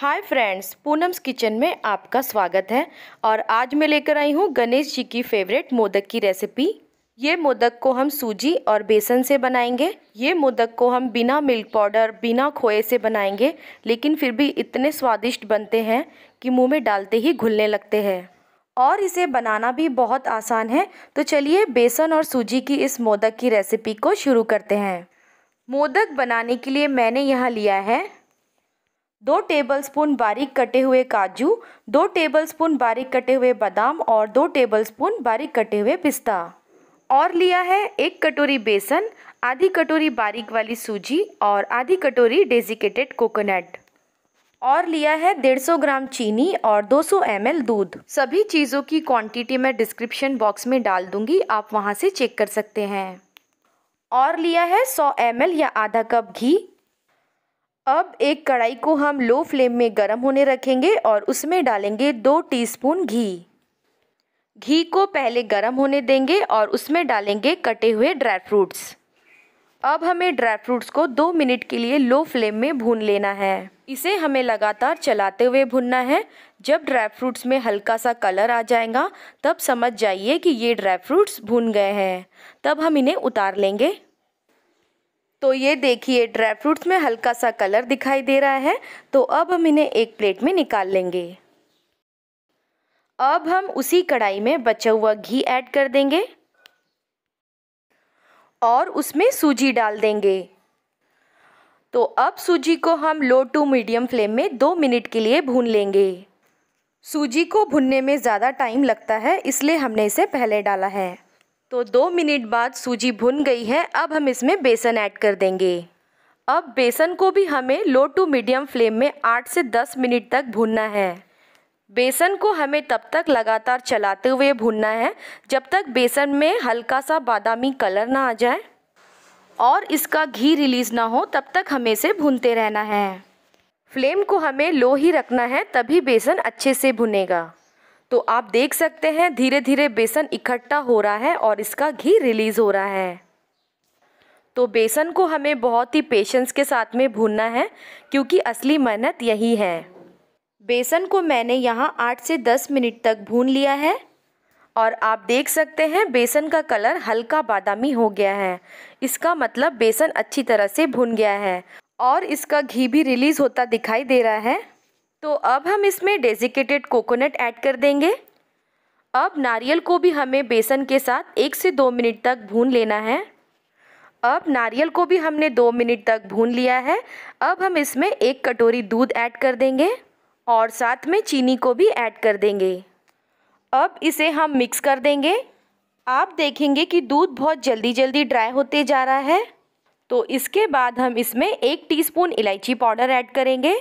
hi friends Poonam's kitchen में आपका स्वागत है और आज मैं लेकर आई हूँ गणेश जी की फेवरेट मोदक की रेसिपी ये मोदक को हम सूजी और बेसन से बनाएंगे ये मोदक को हम बिना मिल्क पाउडर बिना खोए से बनाएंगे लेकिन फिर भी इतने स्वादिष्ट बनते हैं कि मुंह में डालते ही घुलने लगते हैं और इसे बनाना भी बहुत आसान है तो चलिए बेसन और सूजी की इस मोदक की रेसिपी को शुरू करते हैं मोदक बनाने के लिए मैंने यहाँ लिया है दो टेबलस्पून बारीक कटे हुए काजू दो टेबलस्पून बारीक कटे हुए बादाम और दो टेबलस्पून बारीक कटे हुए पिस्ता और लिया है एक कटोरी बेसन आधी कटोरी बारीक वाली सूजी और आधी कटोरी डेजिकेटेड कोकोनट और लिया है 150 ग्राम चीनी और 200 सौ दूध सभी चीज़ों की क्वांटिटी मैं डिस्क्रिप्शन बॉक्स में डाल दूंगी आप वहाँ से चेक कर सकते हैं और लिया है 100 एम या आधा कप घी अब एक कढ़ाई को हम लो फ्लेम में गर्म होने रखेंगे और उसमें डालेंगे दो टीस्पून घी घी को पहले गर्म होने देंगे और उसमें डालेंगे कटे हुए ड्राई फ्रूट्स अब हमें ड्राई फ्रूट्स को दो मिनट के लिए लो फ्लेम में भून लेना है इसे हमें लगातार चलाते हुए भूनना है जब ड्राई फ्रूट्स में हल्का सा कलर आ जाएगा तब समझ जाइए कि ये ड्राई फ्रूट्स भून गए हैं तब हम इन्हें उतार लेंगे तो ये देखिए ड्राई फ्रूट्स में हल्का सा कलर दिखाई दे रहा है तो अब हम इन्हें एक प्लेट में निकाल लेंगे अब हम उसी कढ़ाई में बचा हुआ घी ऐड कर देंगे और उसमें सूजी डाल देंगे तो अब सूजी को हम लो टू मीडियम फ्लेम में दो मिनट के लिए भून लेंगे सूजी को भुनने में ज़्यादा टाइम लगता है इसलिए हमने इसे पहले डाला है तो दो मिनट बाद सूजी भुन गई है अब हम इसमें बेसन ऐड कर देंगे अब बेसन को भी हमें लो टू मीडियम फ्लेम में आठ से दस मिनट तक भूनना है बेसन को हमें तब तक लगातार चलाते हुए भूनना है जब तक बेसन में हल्का सा बादामी कलर ना आ जाए और इसका घी रिलीज़ ना हो तब तक हमें इसे भूनते रहना है फ्लेम को हमें लो ही रखना है तभी बेसन अच्छे से भुनेगा तो आप देख सकते हैं धीरे धीरे बेसन इकट्ठा हो रहा है और इसका घी रिलीज़ हो रहा है तो बेसन को हमें बहुत ही पेशेंस के साथ में भूनना है क्योंकि असली मेहनत यही है बेसन को मैंने यहाँ आठ से दस मिनट तक भून लिया है और आप देख सकते हैं बेसन का कलर हल्का बादामी हो गया है इसका मतलब बेसन अच्छी तरह से भुन गया है और इसका घी भी रिलीज़ होता दिखाई दे रहा है तो अब हम इसमें डेजिकेटेड कोकोनट ऐड कर देंगे अब नारियल को भी हमें बेसन के साथ एक से दो मिनट तक भून लेना है अब नारियल को भी हमने दो मिनट तक भून लिया है अब हम इसमें एक कटोरी दूध ऐड कर देंगे और साथ में चीनी को भी ऐड कर देंगे अब इसे हम मिक्स कर देंगे आप देखेंगे कि दूध बहुत जल्दी जल्दी ड्राई होते जा रहा है तो इसके बाद हम इसमें एक टीस्पून इलायची पाउडर ऐड करेंगे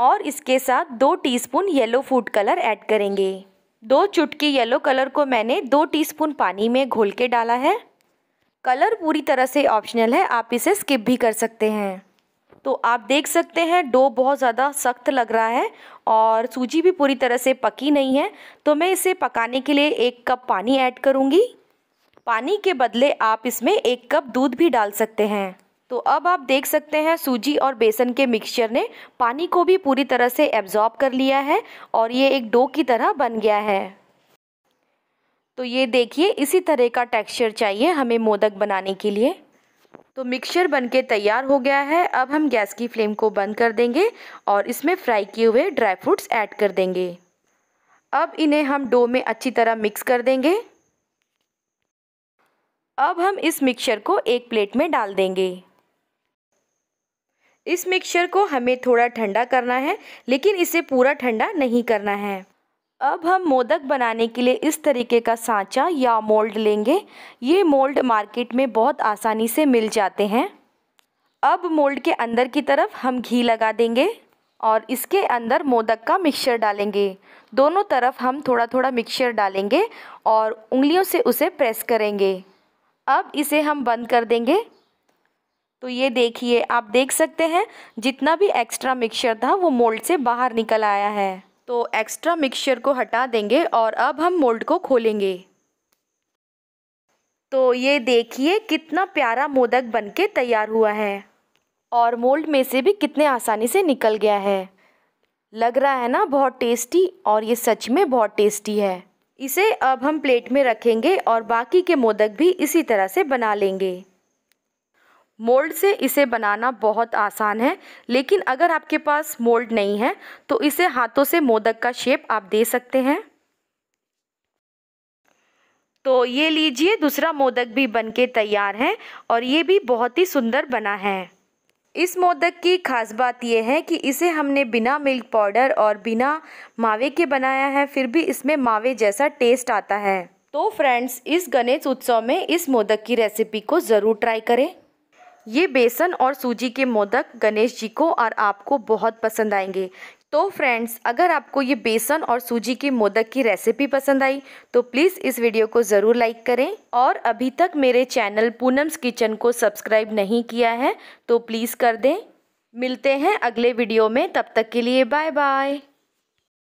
और इसके साथ दो teaspoon yellow food colour add करेंगे दो चुटकी येलो कलर को मैंने दो टीस्पून पानी में घोल के डाला है कलर पूरी तरह से ऑप्शनल है आप इसे स्किप भी कर सकते हैं तो आप देख सकते हैं डो बहुत ज़्यादा सख्त लग रहा है और सूजी भी पूरी तरह से पकी नहीं है तो मैं इसे पकाने के लिए एक कप पानी ऐड करूँगी पानी के बदले आप इसमें एक कप दूध भी डाल सकते हैं तो अब आप देख सकते हैं सूजी और बेसन के मिक्सचर ने पानी को भी पूरी तरह से एब्जॉर्ब कर लिया है और ये एक डो की तरह बन गया है तो ये देखिए इसी तरह का टेक्सचर चाहिए हमें मोदक बनाने के लिए तो मिक्सचर बनके तैयार हो गया है अब हम गैस की फ्लेम को बंद कर देंगे और इसमें फ्राई किए हुए ड्राई फ्रूट्स ऐड कर देंगे अब इन्हें हम डो में अच्छी तरह मिक्स कर देंगे अब हम इस मिक्सचर को एक प्लेट में डाल देंगे इस मिक्सचर को हमें थोड़ा ठंडा करना है लेकिन इसे पूरा ठंडा नहीं करना है अब हम मोदक बनाने के लिए इस तरीके का सांचा या मोल्ड लेंगे ये मोल्ड मार्केट में बहुत आसानी से मिल जाते हैं अब मोल्ड के अंदर की तरफ हम घी लगा देंगे और इसके अंदर मोदक का मिक्सचर डालेंगे दोनों तरफ हम थोड़ा थोड़ा मिक्सचर डालेंगे और उंगलियों से उसे प्रेस करेंगे अब इसे हम बंद कर देंगे तो ये देखिए आप देख सकते हैं जितना भी एक्स्ट्रा मिक्सचर था वो मोल्ड से बाहर निकल आया है तो एक्स्ट्रा मिक्सचर को हटा देंगे और अब हम मोल्ड को खोलेंगे तो ये देखिए कितना प्यारा मोदक बनके तैयार हुआ है और मोल्ड में से भी कितने आसानी से निकल गया है लग रहा है ना बहुत टेस्टी और ये सच में बहुत टेस्टी है इसे अब हम प्लेट में रखेंगे और बाकी के मोदक भी इसी तरह से बना लेंगे मोल्ड से इसे बनाना बहुत आसान है लेकिन अगर आपके पास मोल्ड नहीं है तो इसे हाथों से मोदक का शेप आप दे सकते हैं तो ये लीजिए दूसरा मोदक भी बनके तैयार है और ये भी बहुत ही सुंदर बना है इस मोदक की खास बात यह है कि इसे हमने बिना मिल्क पाउडर और बिना मावे के बनाया है फिर भी इसमें मावे जैसा टेस्ट आता है तो फ्रेंड्स इस गणेश उत्सव में इस मोदक की रेसिपी को ज़रूर ट्राई करें ये बेसन और सूजी के मोदक गणेश जी को और आपको बहुत पसंद आएंगे तो फ्रेंड्स अगर आपको ये बेसन और सूजी के मोदक की रेसिपी पसंद आई तो प्लीज़ इस वीडियो को ज़रूर लाइक करें और अभी तक मेरे चैनल पूनम्स किचन को सब्सक्राइब नहीं किया है तो प्लीज़ कर दें मिलते हैं अगले वीडियो में तब तक के लिए बाय बाय